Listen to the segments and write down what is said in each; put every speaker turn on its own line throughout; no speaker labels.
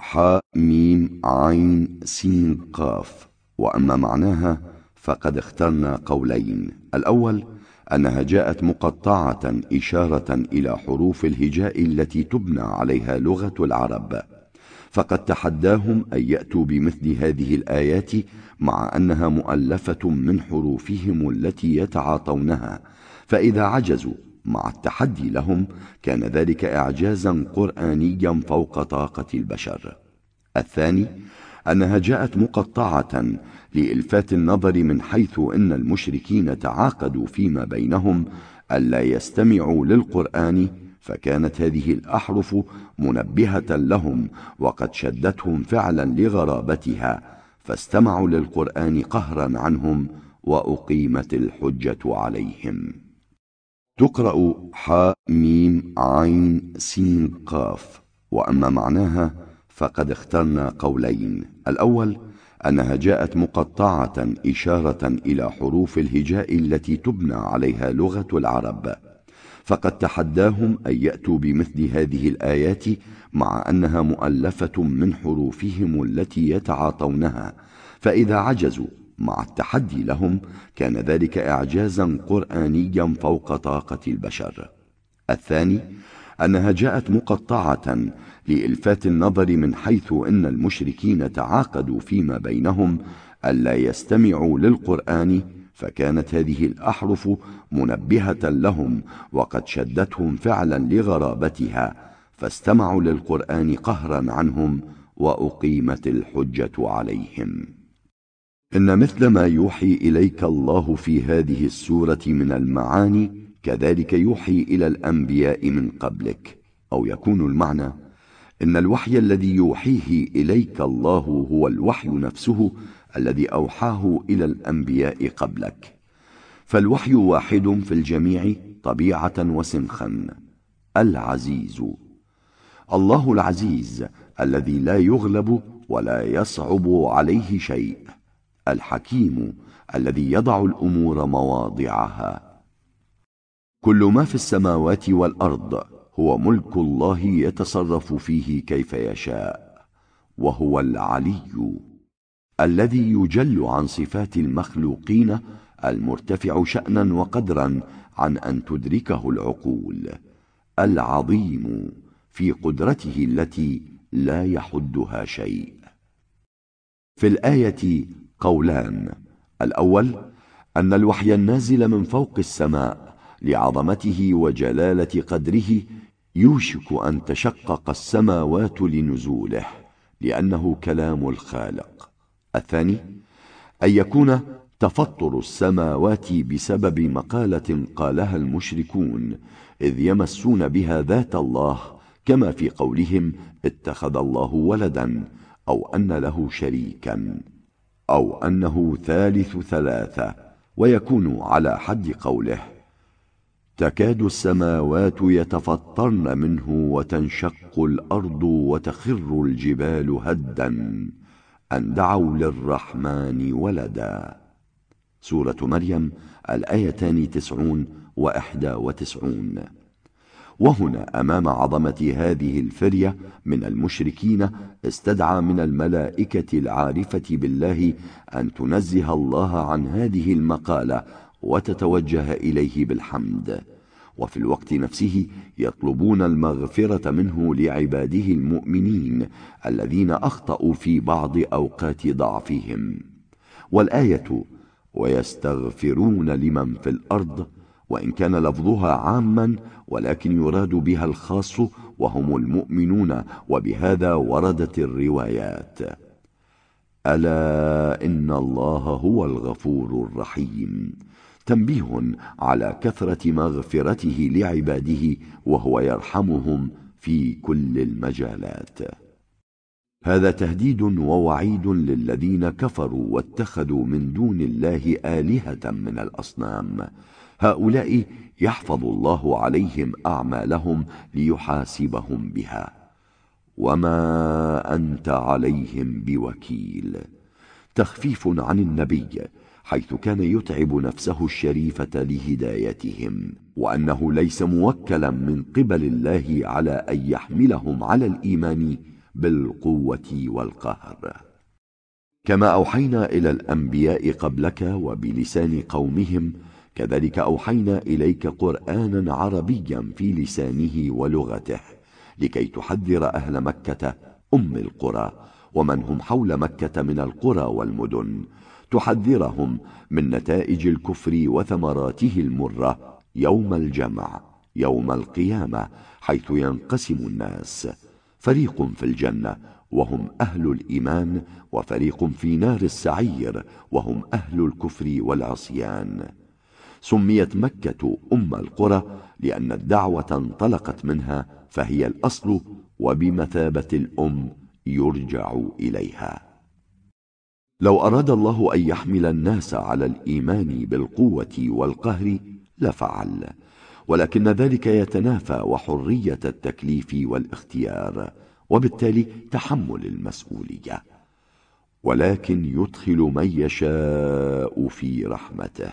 ح ميم عين سين قاف وأما معناها فقد اخترنا قولين الأول أنها جاءت مقطعة إشارة إلى حروف الهجاء التي تبنى عليها لغة العرب فقد تحداهم أن يأتوا بمثل هذه الآيات مع أنها مؤلفة من حروفهم التي يتعاطونها فإذا عجزوا مع التحدي لهم كان ذلك إعجازا قرآنيا فوق طاقة البشر الثاني أنها جاءت مقطعة لإلفات النظر من حيث أن المشركين تعاقدوا فيما بينهم ألا يستمعوا للقرآن فكانت هذه الأحرف منبهة لهم وقد شدتهم فعلا لغرابتها فاستمعوا للقرآن قهرا عنهم وأقيمت الحجة عليهم تقرأ حاء ميم عين سين قاف وأما معناها فقد اخترنا قولين الأول أنها جاءت مقطعة إشارة إلى حروف الهجاء التي تبنى عليها لغة العرب فقد تحداهم أن يأتوا بمثل هذه الآيات مع أنها مؤلفة من حروفهم التي يتعاطونها فإذا عجزوا مع التحدي لهم كان ذلك إعجازا قرآنيا فوق طاقة البشر الثاني أنها جاءت مقطعة لإلفات النظر من حيث أن المشركين تعاقدوا فيما بينهم ألا يستمعوا للقرآن فكانت هذه الأحرف منبهة لهم وقد شدتهم فعلا لغرابتها فاستمعوا للقرآن قهرا عنهم وأقيمت الحجة عليهم إن مثل ما يوحي إليك الله في هذه السورة من المعاني كذلك يوحي إلى الأنبياء من قبلك أو يكون المعنى إن الوحي الذي يوحيه إليك الله هو الوحي نفسه الذي أوحاه إلى الأنبياء قبلك فالوحي واحد في الجميع طبيعة وسمخا العزيز الله العزيز الذي لا يغلب ولا يصعب عليه شيء الحكيم الذي يضع الأمور مواضعها كل ما في السماوات والأرض هو ملك الله يتصرف فيه كيف يشاء وهو العلي الذي يجل عن صفات المخلوقين المرتفع شأنا وقدرا عن أن تدركه العقول العظيم في قدرته التي لا يحدها شيء في الآية قولان الأول أن الوحي النازل من فوق السماء لعظمته وجلالة قدره يوشك أن تشقق السماوات لنزوله لأنه كلام الخالق الثاني أن يكون تفطر السماوات بسبب مقالة قالها المشركون إذ يمسون بها ذات الله كما في قولهم اتخذ الله ولدا أو أن له شريكا أو أنه ثالث ثلاثة ويكون على حد قوله تكاد السماوات يتفطرن منه وتنشق الأرض وتخر الجبال هدا أن دعوا للرحمن ولدا سورة مريم الآيتان تسعون وإحدى وتسعون وهنا أمام عظمة هذه الفرية من المشركين استدعى من الملائكة العارفة بالله أن تنزه الله عن هذه المقالة وتتوجه إليه بالحمد وفي الوقت نفسه يطلبون المغفرة منه لعباده المؤمنين الذين أخطأوا في بعض أوقات ضعفهم والآية ويستغفرون لمن في الأرض وان كان لفظها عاما ولكن يراد بها الخاص وهم المؤمنون وبهذا وردت الروايات الا ان الله هو الغفور الرحيم تنبيه على كثره مغفرته لعباده وهو يرحمهم في كل المجالات هذا تهديد ووعيد للذين كفروا واتخذوا من دون الله الهه من الاصنام هؤلاء يحفظ الله عليهم أعمالهم ليحاسبهم بها وما أنت عليهم بوكيل تخفيف عن النبي حيث كان يتعب نفسه الشريفة لهدايتهم وأنه ليس موكلا من قبل الله على أن يحملهم على الإيمان بالقوة والقهر كما أوحينا إلى الأنبياء قبلك وبلسان قومهم كذلك أوحينا إليك قرآنا عربيا في لسانه ولغته لكي تحذر أهل مكة أم القرى ومن هم حول مكة من القرى والمدن تحذرهم من نتائج الكفر وثمراته المرة يوم الجمع يوم القيامة حيث ينقسم الناس فريق في الجنة وهم أهل الإيمان وفريق في نار السعير وهم أهل الكفر والعصيان سميت مكة أم القرى لأن الدعوة انطلقت منها فهي الأصل وبمثابة الأم يرجع إليها لو أراد الله أن يحمل الناس على الإيمان بالقوة والقهر لفعل ولكن ذلك يتنافى وحرية التكليف والاختيار وبالتالي تحمل المسؤولية ولكن يدخل من يشاء في رحمته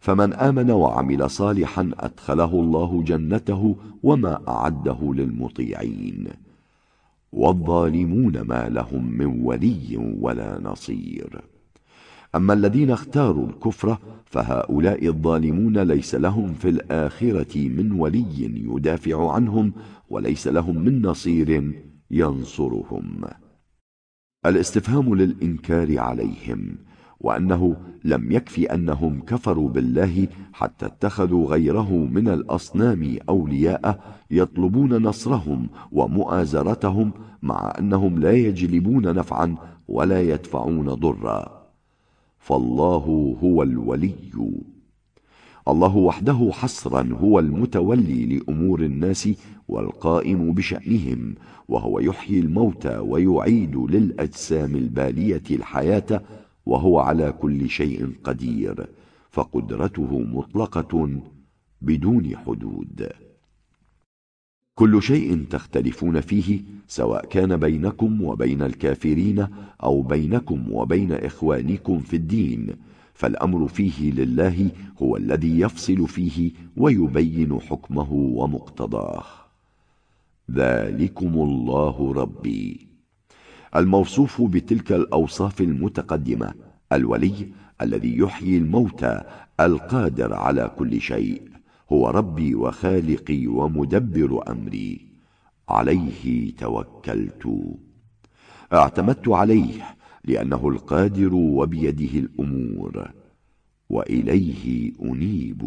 فمن امن وعمل صالحا ادخله الله جنته وما اعده للمطيعين والظالمون ما لهم من ولي ولا نصير اما الذين اختاروا الكفر فهؤلاء الظالمون ليس لهم في الاخره من ولي يدافع عنهم وليس لهم من نصير ينصرهم الاستفهام للانكار عليهم وانه لم يكف انهم كفروا بالله حتى اتخذوا غيره من الاصنام اولياء يطلبون نصرهم ومؤازرتهم مع انهم لا يجلبون نفعا ولا يدفعون ضرا فالله هو الولي الله وحده حصرا هو المتولي لامور الناس والقائم بشانهم وهو يحيي الموتى ويعيد للاجسام الباليه الحياه وهو على كل شيء قدير فقدرته مطلقه بدون حدود كل شيء تختلفون فيه سواء كان بينكم وبين الكافرين او بينكم وبين اخوانكم في الدين فالامر فيه لله هو الذي يفصل فيه ويبين حكمه ومقتضاه ذلكم الله ربي الموصوف بتلك الأوصاف المتقدمة الولي الذي يحيي الموتى القادر على كل شيء هو ربي وخالقي ومدبر أمري عليه توكلت اعتمدت عليه لأنه القادر وبيده الأمور وإليه أنيب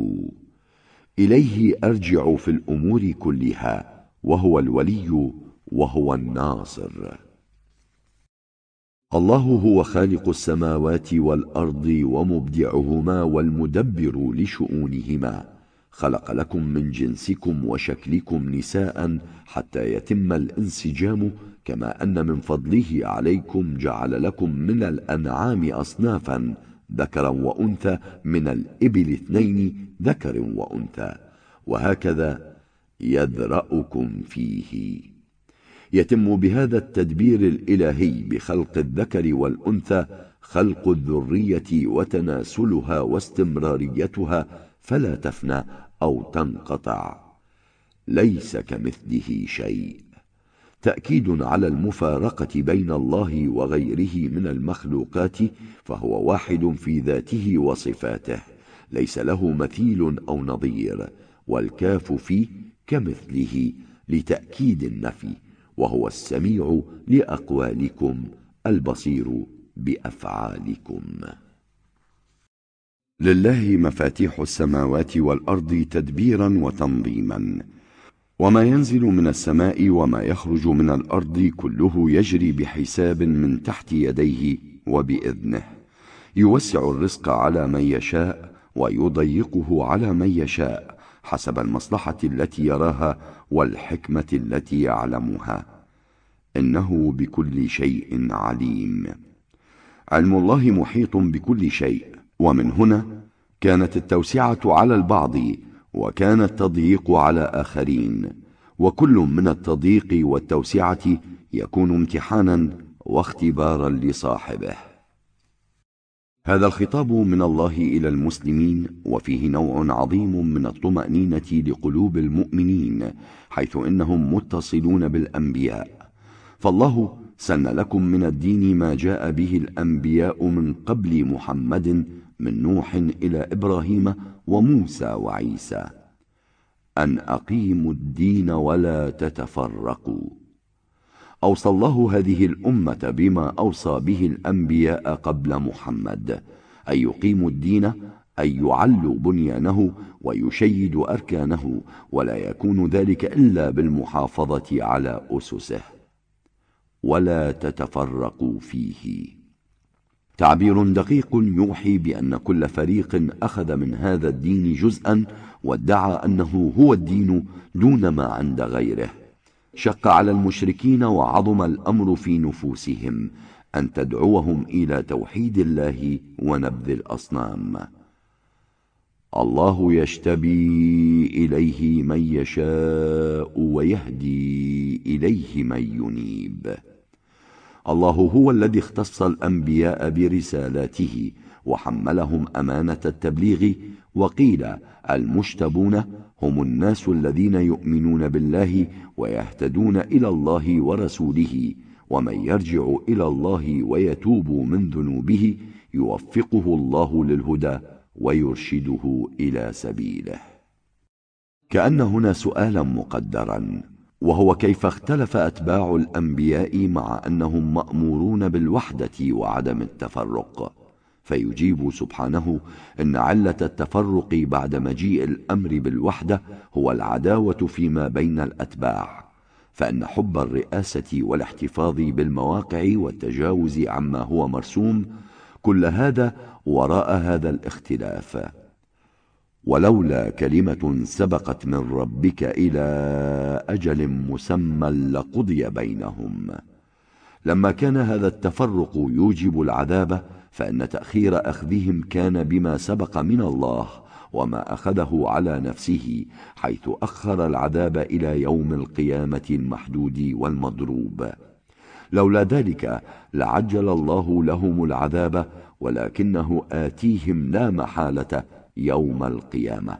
إليه أرجع في الأمور كلها وهو الولي وهو الناصر الله هو خالق السماوات والارض ومبدعهما والمدبر لشؤونهما خلق لكم من جنسكم وشكلكم نساء حتى يتم الانسجام كما ان من فضله عليكم جعل لكم من الانعام اصنافا ذكرا وانثى من الابل اثنين ذكر وانثى وهكذا يذرأكم فيه يتم بهذا التدبير الإلهي بخلق الذكر والأنثى خلق الذرية وتناسلها واستمراريتها فلا تفنى أو تنقطع ليس كمثله شيء تأكيد على المفارقة بين الله وغيره من المخلوقات فهو واحد في ذاته وصفاته ليس له مثيل أو نظير والكاف في كمثله لتأكيد النفي وهو السميع لأقوالكم البصير بأفعالكم لله مفاتيح السماوات والأرض تدبيرا وتنظيما وما ينزل من السماء وما يخرج من الأرض كله يجري بحساب من تحت يديه وبإذنه يوسع الرزق على من يشاء ويضيقه على من يشاء حسب المصلحة التي يراها والحكمة التي يعلمها إنه بكل شيء عليم علم الله محيط بكل شيء ومن هنا كانت التوسعة على البعض وكان التضييق على آخرين وكل من التضييق والتوسعة يكون امتحانا واختبارا لصاحبه هذا الخطاب من الله إلى المسلمين وفيه نوع عظيم من الطمأنينة لقلوب المؤمنين حيث إنهم متصلون بالأنبياء فالله سن لكم من الدين ما جاء به الأنبياء من قبل محمد من نوح إلى إبراهيم وموسى وعيسى أن أقيموا الدين ولا تتفرقوا أوصى الله هذه الأمة بما أوصى به الأنبياء قبل محمد أن يقيموا الدين أن يعلوا بنيانه ويشيدوا أركانه ولا يكون ذلك إلا بالمحافظة على أسسه ولا تتفرقوا فيه تعبير دقيق يوحي بأن كل فريق أخذ من هذا الدين جزءا وادعى أنه هو الدين دون ما عند غيره شق على المشركين وعظم الأمر في نفوسهم أن تدعوهم إلى توحيد الله ونبذ الأصنام الله يشتبي إليه من يشاء ويهدي إليه من ينيب الله هو الذي اختص الأنبياء برسالاته وحملهم أمانة التبليغ وقيل المشتبون هم الناس الذين يؤمنون بالله ويهتدون إلى الله ورسوله ومن يرجع إلى الله ويتوب من ذنوبه يوفقه الله للهدى ويرشده إلى سبيله كأن هنا سؤالا مقدرا وهو كيف اختلف أتباع الأنبياء مع أنهم مأمورون بالوحدة وعدم التفرق فيجيب سبحانه ان عله التفرق بعد مجيء الامر بالوحده هو العداوه فيما بين الاتباع فان حب الرئاسه والاحتفاظ بالمواقع والتجاوز عما هو مرسوم كل هذا وراء هذا الاختلاف ولولا كلمه سبقت من ربك الى اجل مسمى لقضي بينهم لما كان هذا التفرق يوجب العذاب فان تاخير اخذهم كان بما سبق من الله وما اخذه على نفسه حيث اخر العذاب الى يوم القيامه المحدود والمضروب لولا ذلك لعجل الله لهم العذاب ولكنه آتيهم لا محالة يوم القيامة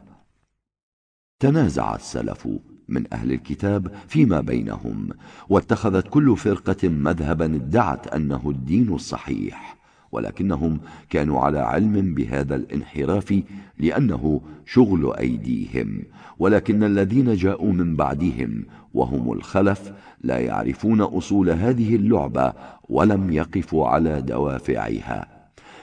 تنازع السلف من أهل الكتاب فيما بينهم واتخذت كل فرقة مذهبا ادعت أنه الدين الصحيح ولكنهم كانوا على علم بهذا الانحراف لأنه شغل أيديهم ولكن الذين جاءوا من بعدهم وهم الخلف لا يعرفون أصول هذه اللعبة ولم يقفوا على دوافعها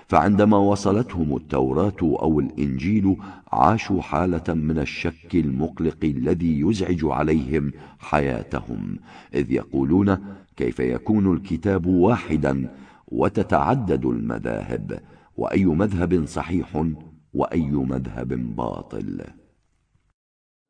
فعندما وصلتهم التوراة أو الإنجيل عاشوا حالة من الشك المقلق الذي يزعج عليهم حياتهم إذ يقولون كيف يكون الكتاب واحدا وتتعدد المذاهب واي مذهب صحيح واي مذهب باطل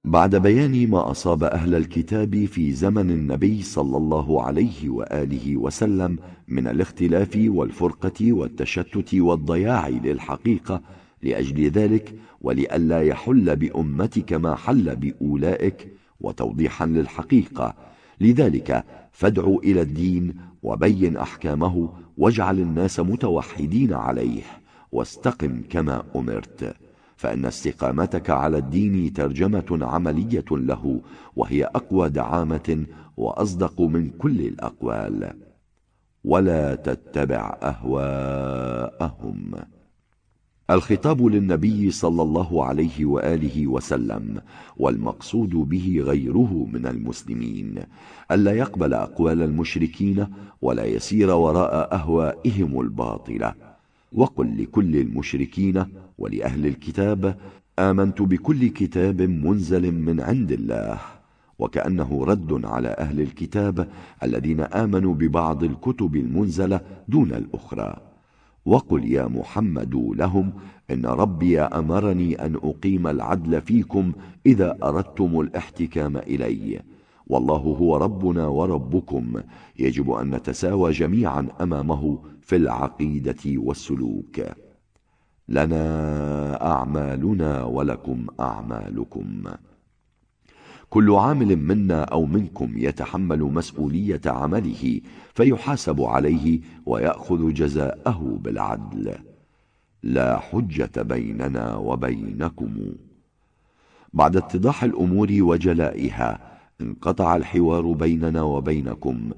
بعد بيان ما اصاب اهل الكتاب في زمن النبي صلى الله عليه واله وسلم من الاختلاف والفرقه والتشتت والضياع للحقيقه لاجل ذلك ولئلا يحل بامتك ما حل باولئك وتوضيحا للحقيقه لذلك فادعوا الى الدين وبين احكامه واجعل الناس متوحدين عليه واستقم كما أمرت فإن استقامتك على الدين ترجمة عملية له وهي أقوى دعامة وأصدق من كل الأقوال ولا تتبع أهواءهم الخطاب للنبي صلى الله عليه واله وسلم والمقصود به غيره من المسلمين الا يقبل اقوال المشركين ولا يسير وراء اهوائهم الباطله وقل لكل المشركين ولاهل الكتاب امنت بكل كتاب منزل من عند الله وكانه رد على اهل الكتاب الذين امنوا ببعض الكتب المنزله دون الاخرى وقل يا محمد لهم إن ربي أمرني أن أقيم العدل فيكم إذا أردتم الاحتكام إلي والله هو ربنا وربكم يجب أن نتساوى جميعا أمامه في العقيدة والسلوك لنا أعمالنا ولكم أعمالكم كل عامل منا او منكم يتحمل مسؤوليه عمله فيحاسب عليه وياخذ جزاءه بالعدل لا حجه بيننا وبينكم بعد اتضاح الامور وجلائها انقطع الحوار بيننا وبينكم